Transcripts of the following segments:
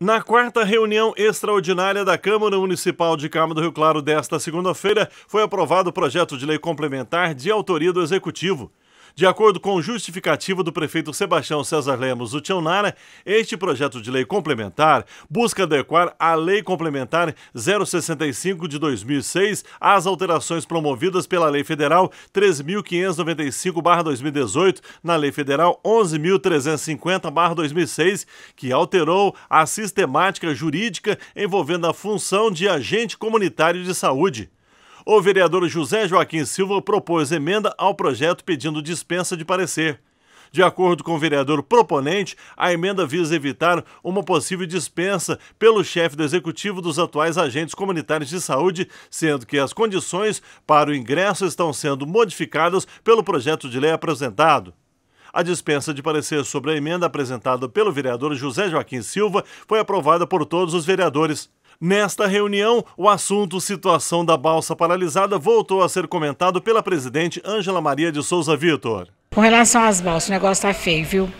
Na quarta reunião extraordinária da Câmara Municipal de Carmo do Rio Claro desta segunda-feira, foi aprovado o projeto de lei complementar de autoria do Executivo. De acordo com o justificativo do prefeito Sebastião César Lemos Utionara, este projeto de lei complementar busca adequar a Lei Complementar 065 de 2006 às alterações promovidas pela Lei Federal 3.595-2018 na Lei Federal 11.350-2006, que alterou a sistemática jurídica envolvendo a função de agente comunitário de saúde o vereador José Joaquim Silva propôs emenda ao projeto pedindo dispensa de parecer. De acordo com o vereador proponente, a emenda visa evitar uma possível dispensa pelo chefe do executivo dos atuais agentes comunitários de saúde, sendo que as condições para o ingresso estão sendo modificadas pelo projeto de lei apresentado. A dispensa de parecer sobre a emenda apresentada pelo vereador José Joaquim Silva foi aprovada por todos os vereadores. Nesta reunião, o assunto situação da balsa paralisada voltou a ser comentado pela presidente Ângela Maria de Souza Vitor. Com relação às balsas, o negócio está feio, viu?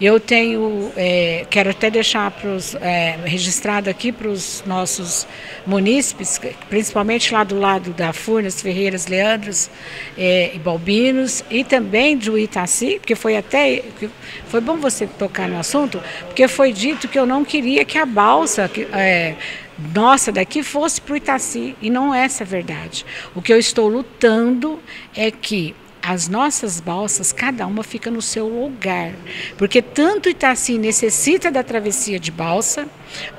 Eu tenho, é, quero até deixar pros, é, registrado aqui para os nossos munícipes, principalmente lá do lado da Furnas, Ferreiras, Leandros é, e Balbinos, e também do Itaci, porque foi até, foi bom você tocar no assunto, porque foi dito que eu não queria que a balsa... Que, é, nossa daqui fosse para o Itaci, e não é essa a verdade. O que eu estou lutando é que as nossas balsas, cada uma fica no seu lugar, porque tanto Itaci necessita da travessia de balsa,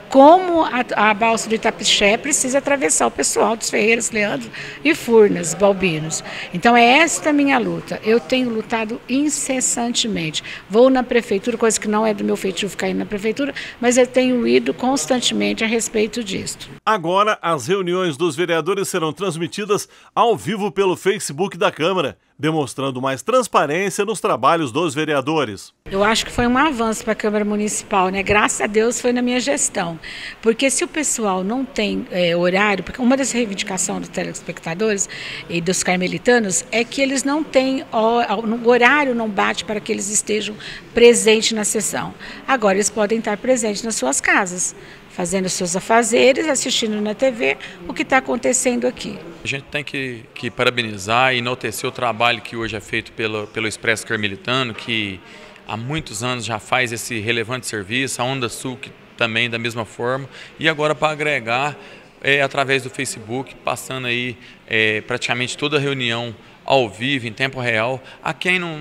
como a, a balsa do Itapixé precisa atravessar o pessoal dos Ferreiros, Leandro e Furnas, Balbinos. Então é esta minha luta. Eu tenho lutado incessantemente. Vou na prefeitura, coisa que não é do meu feitio ficar indo na prefeitura, mas eu tenho ido constantemente a respeito disto. Agora, as reuniões dos vereadores serão transmitidas ao vivo pelo Facebook da Câmara demonstrando mais transparência nos trabalhos dos vereadores. Eu acho que foi um avanço para a Câmara Municipal, né? Graças a Deus foi na minha gestão. Porque se o pessoal não tem é, horário, porque uma das reivindicações dos telespectadores e dos carmelitanos é que eles não têm o horário não bate para que eles estejam presentes na sessão. Agora eles podem estar presentes nas suas casas, fazendo seus afazeres, assistindo na TV o que está acontecendo aqui. A gente tem que, que parabenizar e enaltecer o trabalho que hoje é feito pelo, pelo Expresso Carmelitano, que há muitos anos já faz esse relevante serviço, a Onda Sul que também da mesma forma. E agora para agregar é, através do Facebook, passando aí é, praticamente toda a reunião ao vivo, em tempo real, a quem, não,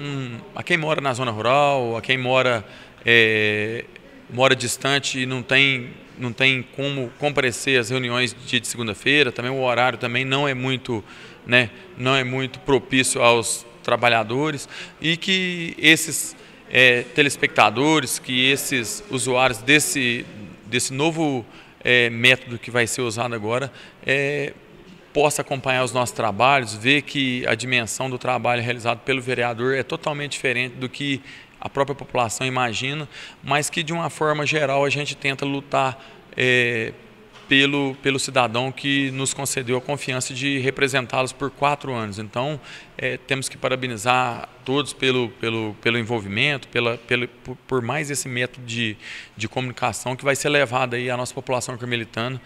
a quem mora na zona rural, a quem mora, é, mora distante e não tem, não tem como comparecer as reuniões de, de segunda-feira, também o horário também não é muito, né, não é muito propício aos trabalhadores e que esses é, telespectadores, que esses usuários desse, desse novo é, método que vai ser usado agora é, possa acompanhar os nossos trabalhos, ver que a dimensão do trabalho realizado pelo vereador é totalmente diferente do que a própria população imagina, mas que de uma forma geral a gente tenta lutar é, pelo, pelo cidadão que nos concedeu a confiança de representá-los por quatro anos. Então, é, temos que parabenizar todos pelo, pelo, pelo envolvimento, pela, pelo, por, mais esse método de, de comunicação que vai ser levado aí à nossa população carmelitana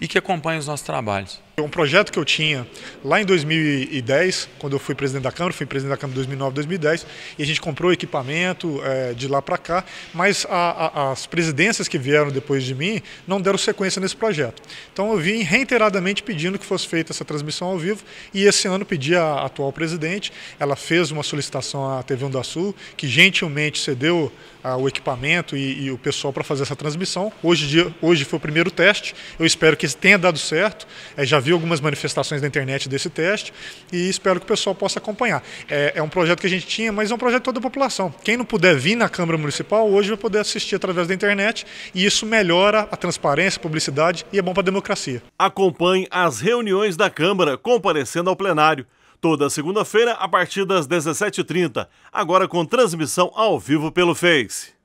e que acompanha os nossos trabalhos. Um projeto que eu tinha lá em 2010, quando eu fui presidente da Câmara, fui presidente da Câmara em 2009, 2010, e a gente comprou equipamento é, de lá para cá, mas a, a, as presidências que vieram depois de mim não deram sequência nesse projeto. Então eu vim reiteradamente pedindo que fosse feita essa transmissão ao vivo, e esse ano pedi à atual presidente, ela fez uma solicitação à TV Onda Sul, que gentilmente cedeu a, ah, o equipamento e, e o pessoal para fazer essa transmissão. Hoje, dia, hoje foi o primeiro teste, eu espero que tenha dado certo, é, já vi vi algumas manifestações na internet desse teste e espero que o pessoal possa acompanhar. É, é um projeto que a gente tinha, mas é um projeto de toda a população. Quem não puder vir na Câmara Municipal hoje vai poder assistir através da internet e isso melhora a transparência, a publicidade e é bom para a democracia. Acompanhe as reuniões da Câmara comparecendo ao plenário toda segunda-feira a partir das 17h30, agora com transmissão ao vivo pelo Face.